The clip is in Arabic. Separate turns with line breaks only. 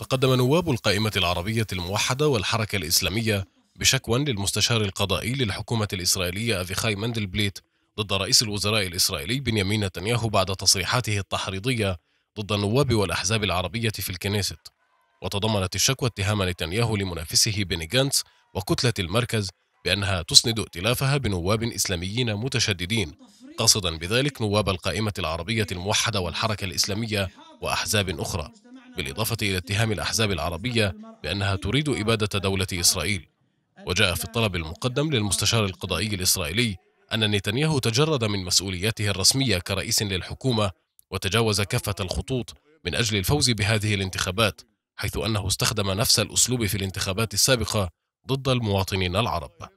تقدم نواب القائمة العربية الموحدة والحركة الإسلامية بشكوى للمستشار القضائي للحكومة الإسرائيلية أفيخاي مندلبليت ضد رئيس الوزراء الإسرائيلي بنيامين نتنياهو بعد تصريحاته التحريضية ضد النواب والأحزاب العربية في الكنيست وتضمنت الشكوى اتهام نتنياهو لمنافسه بني جانتس وكتلة المركز بأنها تسند ائتلافها بنواب إسلاميين متشددين قاصدا بذلك نواب القائمة العربية الموحدة والحركة الإسلامية وأحزاب أخرى بالإضافة إلى اتهام الأحزاب العربية بأنها تريد إبادة دولة إسرائيل وجاء في الطلب المقدم للمستشار القضائي الإسرائيلي أن نتنياهو تجرد من مسؤولياته الرسمية كرئيس للحكومة وتجاوز كافة الخطوط من أجل الفوز بهذه الانتخابات حيث أنه استخدم نفس الأسلوب في الانتخابات السابقة ضد المواطنين العرب